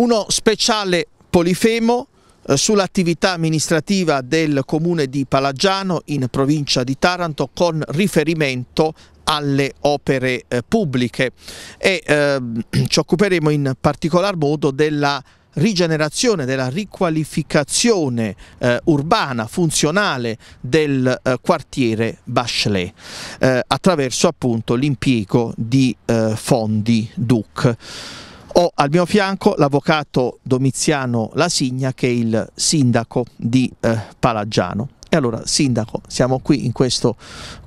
Uno speciale polifemo eh, sull'attività amministrativa del comune di Palaggiano in provincia di Taranto con riferimento alle opere eh, pubbliche e eh, ci occuperemo in particolar modo della rigenerazione, della riqualificazione eh, urbana, funzionale del eh, quartiere Bachelet eh, attraverso appunto l'impiego di fondi DUC. Ho al mio fianco l'avvocato Domiziano Lasigna che è il sindaco di eh, Palaggiano. E allora sindaco, siamo qui in questo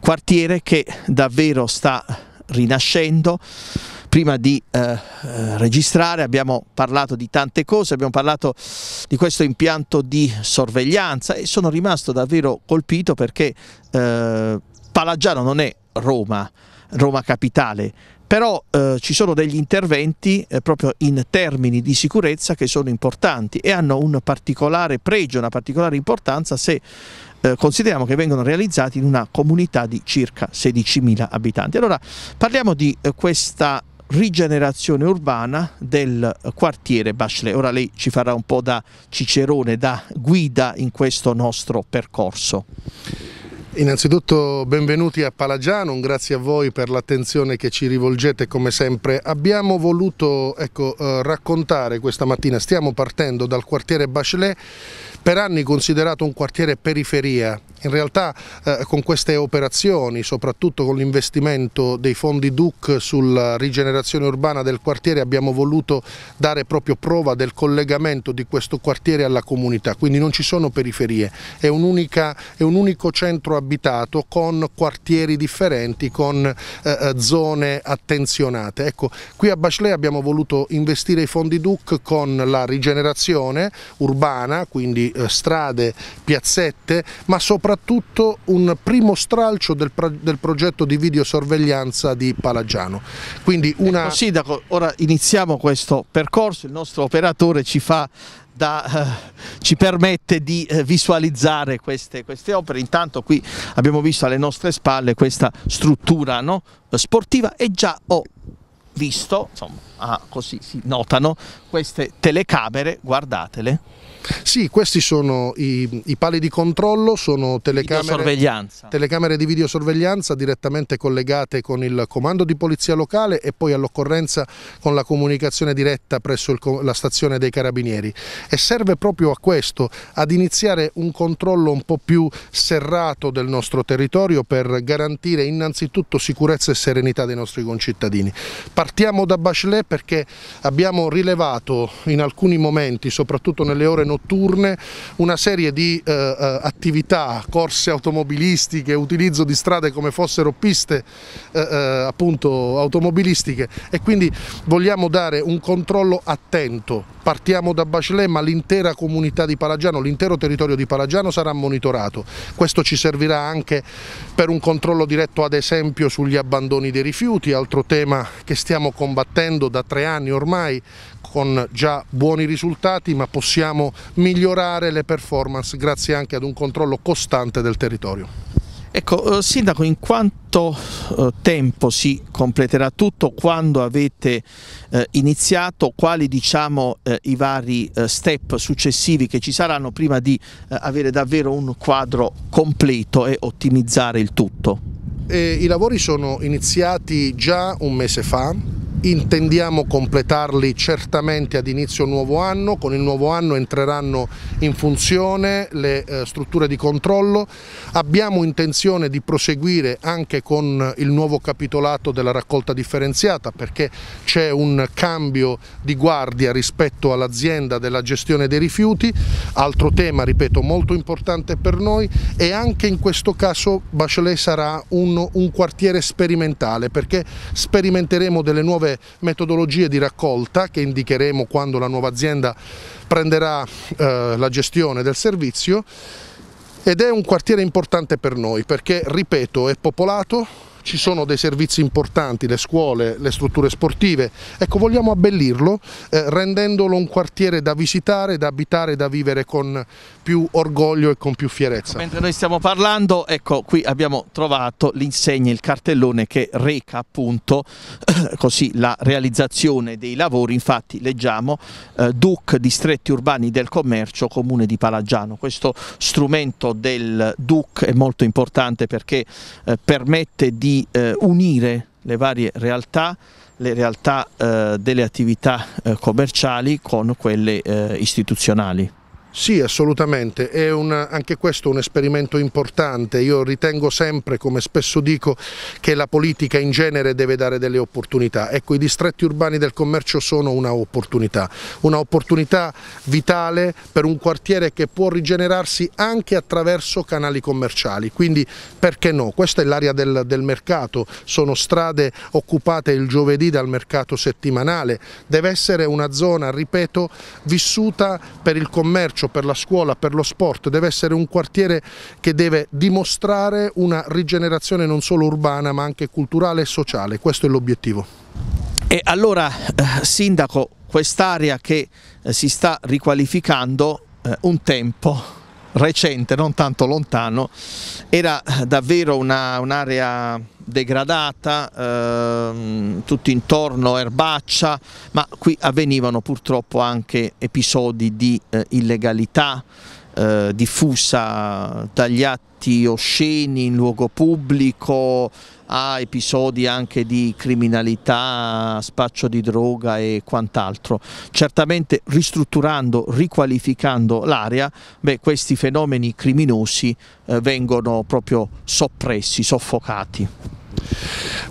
quartiere che davvero sta rinascendo. Prima di eh, eh registrare abbiamo parlato di tante cose, abbiamo parlato di questo impianto di sorveglianza e sono rimasto davvero colpito perché eh, Palaggiano non è Roma, Roma capitale, però eh, ci sono degli interventi eh, proprio in termini di sicurezza che sono importanti e hanno un particolare pregio, una particolare importanza se eh, consideriamo che vengono realizzati in una comunità di circa 16.000 abitanti. Allora parliamo di eh, questa rigenerazione urbana del quartiere Bachelet. Ora lei ci farà un po' da cicerone, da guida in questo nostro percorso. Innanzitutto benvenuti a Palagiano, un grazie a voi per l'attenzione che ci rivolgete come sempre. Abbiamo voluto ecco, eh, raccontare questa mattina, stiamo partendo dal quartiere Bachelet, per anni considerato un quartiere periferia in realtà eh, con queste operazioni, soprattutto con l'investimento dei fondi DUC sulla rigenerazione urbana del quartiere abbiamo voluto dare proprio prova del collegamento di questo quartiere alla comunità, quindi non ci sono periferie, è un, unica, è un unico centro abitato con quartieri differenti, con eh, eh, zone attenzionate. Ecco, qui a Bachelet abbiamo voluto investire i fondi DUC con la rigenerazione urbana, quindi eh, strade, piazzette, ma soprattutto soprattutto un primo stralcio del, pro del progetto di videosorveglianza di Palagiano. Quindi ecco, una... ecco, Sindaco, ora iniziamo questo percorso, il nostro operatore ci fa da, eh, ci permette di eh, visualizzare queste, queste, opere. Intanto qui abbiamo visto alle nostre spalle questa struttura no? sportiva e già ho visto, insomma, ah, così si notano queste telecamere, guardatele. Sì, questi sono i, i pali di controllo, sono telecamere, telecamere, di videosorveglianza direttamente collegate con il comando di polizia locale e poi all'occorrenza con la comunicazione diretta presso il, la stazione dei carabinieri e serve proprio a questo, ad iniziare un controllo un po' più serrato del nostro territorio per garantire innanzitutto sicurezza e serenità dei nostri concittadini. Partiamo da Bachelet perché abbiamo rilevato in alcuni momenti, soprattutto nelle ore notturne, una serie di eh, eh attività, corse automobilistiche, utilizzo di strade come fossero piste eh, eh, appunto automobilistiche e quindi vogliamo dare un controllo attento. Partiamo da Bachelet ma l'intera comunità di Palagiano, l'intero territorio di Palagiano sarà monitorato. Questo ci servirà anche per un controllo diretto ad esempio sugli abbandoni dei rifiuti, altro tema che stiamo stiamo combattendo da tre anni ormai con già buoni risultati ma possiamo migliorare le performance grazie anche ad un controllo costante del territorio. Ecco, eh, Sindaco, in quanto eh, tempo si completerà tutto? Quando avete eh, iniziato? Quali diciamo i vari step successivi che ci saranno prima di avere davvero un quadro completo e ottimizzare il tutto? Eh, I lavori sono iniziati già un mese fa, intendiamo completarli certamente ad inizio nuovo anno, con il nuovo anno entreranno in funzione le eh, strutture di controllo, abbiamo intenzione di proseguire anche con il nuovo capitolato della raccolta differenziata perché c'è un cambio di guardia rispetto all'azienda della gestione dei rifiuti, altro tema ripeto molto importante per noi e anche in questo caso Bachelet sarà un, un quartiere sperimentale perché sperimenteremo delle nuove nuove metodologie di raccolta che indicheremo quando la nuova azienda prenderà eh, la gestione del servizio ed è un quartiere importante per noi perché, ripeto, è popolato, ci sono dei servizi importanti, le scuole, le strutture sportive, ecco vogliamo abbellirlo eh, rendendolo un quartiere da visitare, da abitare, da vivere con più orgoglio e con più fierezza. Mentre noi stiamo parlando, ecco qui abbiamo trovato l'insegna, il cartellone che reca appunto così la realizzazione dei lavori, infatti leggiamo eh, DUC, distretti urbani del commercio, comune di Palaggiano, questo strumento del DUC è molto importante perché eh, permette di eh, unire le varie realtà, le realtà eh, delle attività eh, commerciali con quelle eh, istituzionali. Sì, assolutamente, è una, anche questo un esperimento importante, io ritengo sempre, come spesso dico, che la politica in genere deve dare delle opportunità, ecco i distretti urbani del commercio sono un'opportunità, un'opportunità vitale per un quartiere che può rigenerarsi anche attraverso canali commerciali, quindi perché no? Questa è l'area del, del mercato, sono strade occupate il giovedì dal mercato settimanale, deve essere una zona, ripeto, vissuta per il commercio, calcio, per la scuola, per lo sport, deve essere un quartiere che deve dimostrare una rigenerazione non solo urbana ma anche culturale e sociale, questo è l'obiettivo. E allora eh, Sindaco, quest'area che eh, si sta riqualificando eh, un tempo recente, non tanto lontano, era davvero un'area un degradata, ehm, tutto intorno erbaccia, ma qui avvenivano purtroppo anche episodi di eh, illegalità eh, diffusa, tagliati osceni in luogo pubblico, a episodi anche di criminalità, spaccio di droga e quant'altro. Certamente ristrutturando, riqualificando l'area, questi fenomeni criminosi eh, vengono proprio soppressi, soffocati.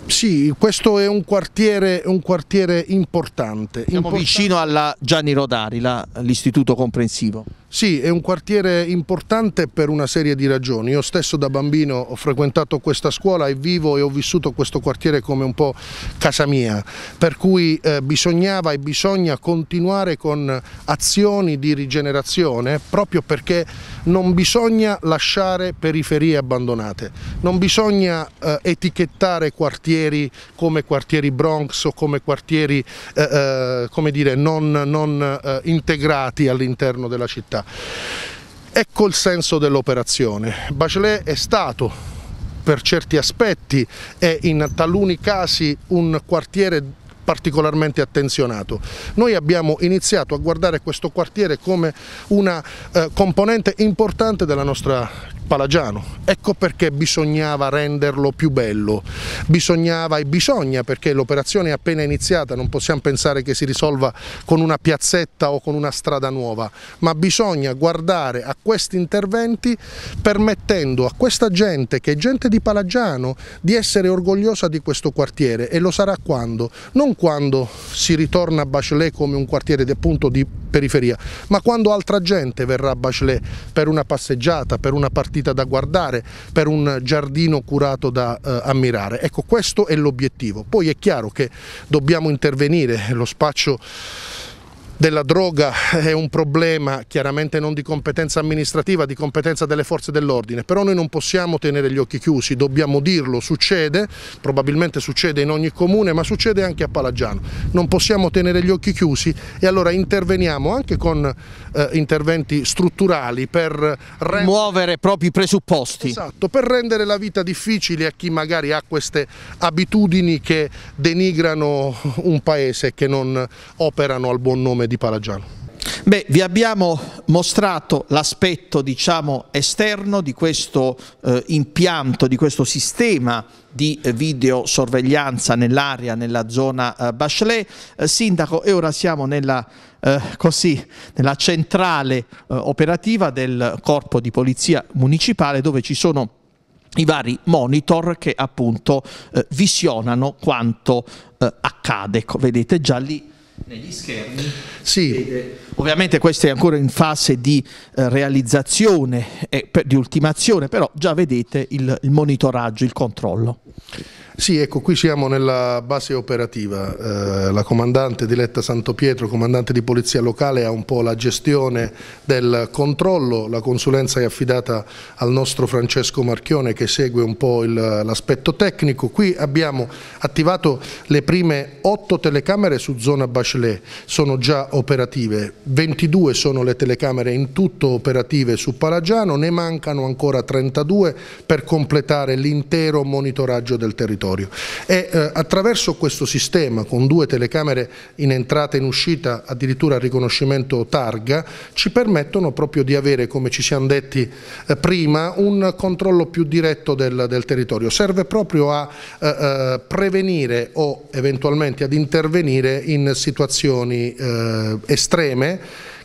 Sì, questo è un quartiere, un quartiere importante. Siamo importante. vicino alla Gianni Rodari, l'istituto comprensivo. Sì, è un quartiere importante per una serie di ragioni. Io stesso da bambino ho frequentato questa scuola e vivo e ho vissuto questo quartiere come un po' casa mia, per cui eh, bisognava e bisogna continuare con azioni di rigenerazione proprio perché non bisogna lasciare periferie abbandonate, non bisogna eh, etichettare quartieri come quartieri Bronx o come quartieri eh, eh come dire, non, non eh, integrati all'interno della città. Ecco il senso dell'operazione. Bachelet è stato per certi aspetti e in taluni casi un quartiere particolarmente attenzionato. Noi abbiamo iniziato a guardare questo quartiere come una eh, componente importante della nostra Palagiano. Ecco perché bisognava renderlo più bello, bisognava e bisogna perché l'operazione è appena iniziata, non possiamo pensare che si risolva con una piazzetta o con una strada nuova, ma bisogna guardare a questi interventi permettendo a questa gente, che è gente di Palagiano, di essere orgogliosa di questo quartiere e lo sarà quando, non quando si ritorna a Bachelet come un quartiere di, appunto di periferia, ma quando altra gente verrà a Bachelet per una passeggiata, per una partita da guardare, per un giardino curato da eh, ammirare. Ecco, questo è l'obiettivo. Poi è chiaro che dobbiamo intervenire, lo spaccio della droga è un problema chiaramente non di competenza amministrativa, di competenza delle forze dell'ordine, però noi non possiamo tenere gli occhi chiusi, dobbiamo dirlo, succede, probabilmente succede in ogni comune, ma succede anche a Palagiano, non possiamo tenere gli occhi chiusi e allora interveniamo anche con eh, interventi strutturali per muovere proprio i presupposti. Esatto, per rendere la vita difficile a chi magari ha queste abitudini che denigrano un paese che non operano al buon nome di di Palagiano. Beh, vi abbiamo mostrato l'aspetto diciamo, esterno di questo eh, impianto, di questo sistema di eh, videosorveglianza nell'area, nella zona eh, Bachelet. Eh, sindaco, e ora siamo nella, eh, così, nella centrale eh, operativa del Corpo di Polizia Municipale dove ci sono i vari monitor che appunto eh, visionano quanto accade. Ecco, vedete già lì negli schermi. Sì, vede... ovviamente questo è ancora in fase di eh, realizzazione e per, di ultimazione, però già vedete il, il monitoraggio, il controllo. Sì, ecco, qui siamo nella base operativa. Eh, la comandante Diletta Santo Pietro, comandante di polizia locale, ha un po' la gestione del controllo. La consulenza è affidata al nostro Francesco Marchione che segue un po' l'aspetto tecnico. Qui abbiamo attivato le prime otto telecamere su zona Bachelet, sono già operative. 22 sono le telecamere in tutto operative su Palagiano, ne mancano ancora 32 per completare l'intero monitoraggio del territorio territorio. E eh, attraverso questo sistema, con due telecamere in entrata e in uscita, addirittura riconoscimento targa, ci permettono proprio di avere, come ci siamo detti eh, prima, un controllo più diretto del, del territorio. Serve proprio a eh, eh prevenire o eventualmente ad intervenire in situazioni eh, estreme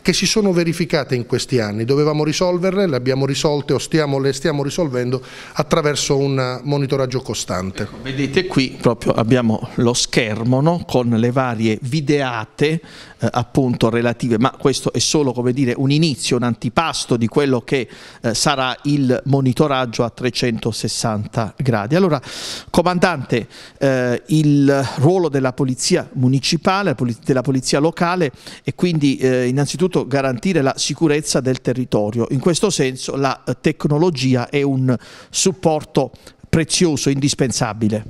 che si sono verificate in questi anni. Dovevamo risolverle, le abbiamo risolte o stiamo, le stiamo risolvendo attraverso un monitoraggio costante. Ecco, vedete qui proprio abbiamo lo schermo no? con le varie videate eh, appunto relative, ma questo è solo come dire un inizio, un antipasto di quello che eh, sarà il monitoraggio a 360 gradi. Allora, comandante, eh, il ruolo della polizia municipale, della polizia locale e quindi eh, innanzitutto soprattutto garantire la sicurezza del territorio. In questo senso la eh, tecnologia è un supporto prezioso, indispensabile.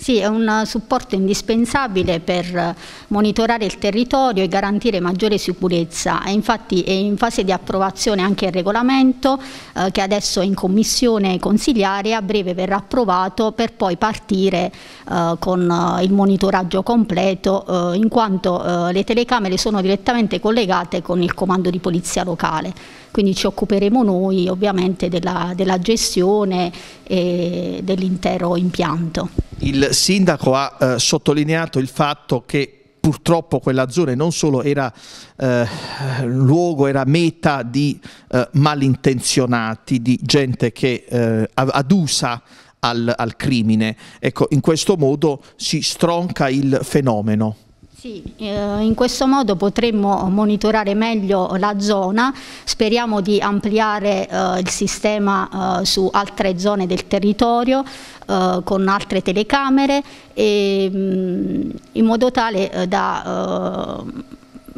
Sì, è un supporto indispensabile per monitorare il territorio e garantire maggiore sicurezza. E infatti è in fase di approvazione anche il regolamento eh, che adesso è in commissione consigliare e a breve verrà approvato per poi partire eh, con eh, il monitoraggio completo eh, in quanto eh, le telecamere sono direttamente collegate con il comando di polizia locale quindi ci occuperemo noi ovviamente della, della gestione eh, dell'intero impianto. Il sindaco ha eh, sottolineato il fatto che purtroppo quella zona non solo era eh, luogo, era meta di eh, malintenzionati, di gente che eh, adusa al, al crimine. Ecco, in questo modo si stronca il fenomeno. Sì, eh, in questo modo potremmo monitorare meglio la zona, speriamo di ampliare eh, il sistema eh, su altre zone del territorio con altre telecamere mm, in modo tale da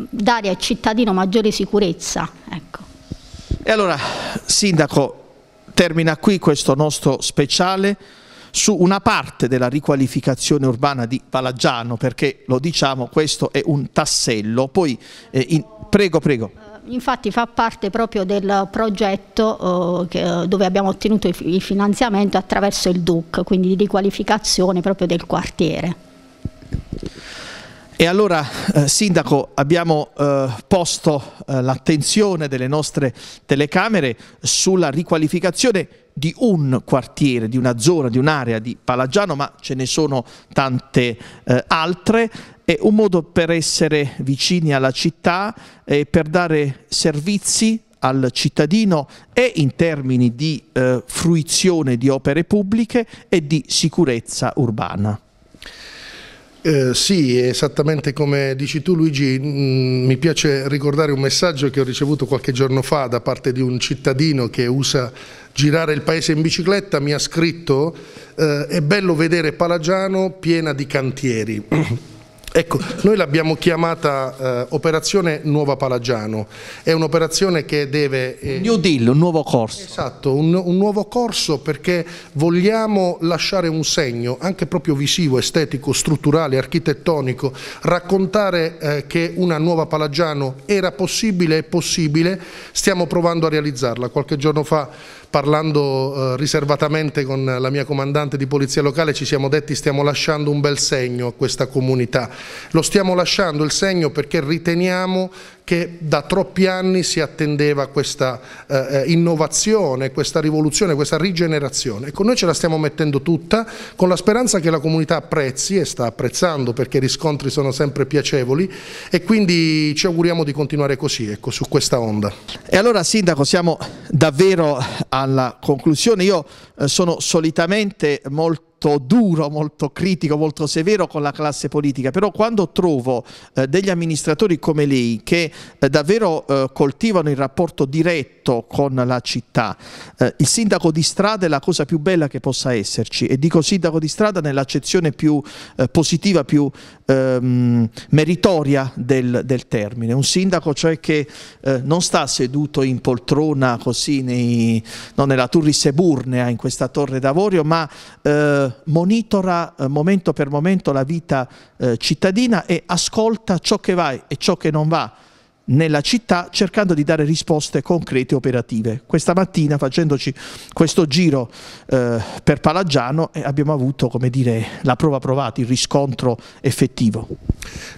dare al cittadino maggiore sicurezza. Ecco. E allora, Sindaco, termina qui questo nostro speciale su una parte della riqualificazione urbana di Palaggiano, perché lo diciamo, questo è un tassello. Poi, eh, in... prego, prego. Eh, infatti fa parte proprio del progetto eh, eh dove abbiamo ottenuto il finanziamento attraverso il DUC, quindi di riqualificazione proprio del quartiere. E allora, eh, Sindaco, abbiamo eh, posto eh, l'attenzione delle nostre telecamere sulla riqualificazione di un quartiere, di una zona, di un'area di Palagiano, ma ce ne sono tante eh, altre. È un modo per essere vicini alla città e per dare servizi al cittadino e in termini di eh, fruizione di opere pubbliche e di sicurezza urbana. Eh, sì, esattamente come dici tu Luigi, mh, mm, mi piace ricordare un messaggio che ho ricevuto qualche giorno fa da parte di un cittadino che usa girare il paese in bicicletta, mi ha scritto eh, è bello vedere Palagiano piena di cantieri. Ecco, noi l'abbiamo chiamata eh, operazione Nuova Palagiano, è un'operazione che deve... Eh, New Deal, un nuovo corso. Esatto, un, un, nuovo corso perché vogliamo lasciare un segno, anche proprio visivo, estetico, strutturale, architettonico, raccontare eh, che una Nuova Palagiano era possibile, è possibile, stiamo provando a realizzarla. Qualche giorno fa parlando eh, riservatamente con la mia comandante di polizia locale ci siamo detti stiamo lasciando un bel segno a questa comunità, lo stiamo lasciando il segno perché riteniamo che da troppi anni si attendeva questa eh, eh, innovazione, questa rivoluzione, questa rigenerazione. Ecco, noi ce la stiamo mettendo tutta con la speranza che la comunità apprezzi e sta apprezzando perché i riscontri sono sempre piacevoli e quindi ci auguriamo di continuare così, ecco, su questa onda. E allora Sindaco, siamo davvero alla conclusione. Io eh, sono solitamente molto molto duro, molto critico, molto severo con la classe politica, però quando trovo eh, degli amministratori come lei che eh, davvero eh, coltivano il rapporto diretto con la città, eh, il sindaco di strada è la cosa più bella che possa esserci e dico sindaco di strada nell'accezione più eh, positiva, più ehm, meritoria del, del, termine, un sindaco cioè che eh, non sta seduto in poltrona così nei, non nella Turris Eburnea, in questa torre d'avorio, ma eh, eh, monitora eh, momento per momento la vita eh, cittadina e ascolta ciò che va e ciò che non va nella città cercando di dare risposte concrete e operative. Questa mattina facendoci questo giro eh, per Palaggiano eh, abbiamo avuto come dire, la prova provata, il riscontro effettivo.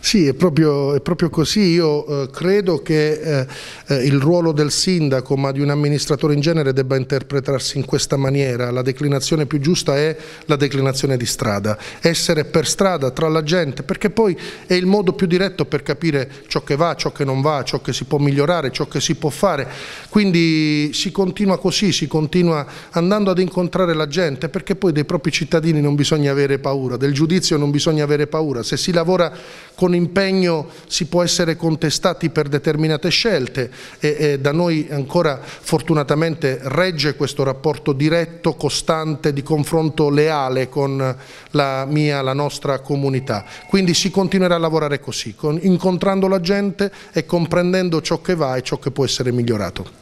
Sì, è proprio, è proprio così. Io eh, credo che eh, eh, il ruolo del sindaco ma di un amministratore in genere debba interpretarsi in questa maniera. La declinazione più giusta è la declinazione di strada. Essere per strada, tra la gente, perché poi è il modo più diretto per capire ciò che va, ciò che non va, ciò che si può migliorare, ciò che si può fare. Quindi si continua così, si continua andando ad incontrare la gente perché poi dei propri cittadini non bisogna avere paura, del giudizio non bisogna avere paura. Se si lavora con impegno si può essere contestati per determinate scelte e, e da noi ancora fortunatamente regge questo rapporto diretto, costante, di confronto leale con la mia, la nostra comunità. Quindi si continuerà a lavorare così, con, incontrando la gente e comprendendo comprendendo ciò che va e ciò che può essere migliorato.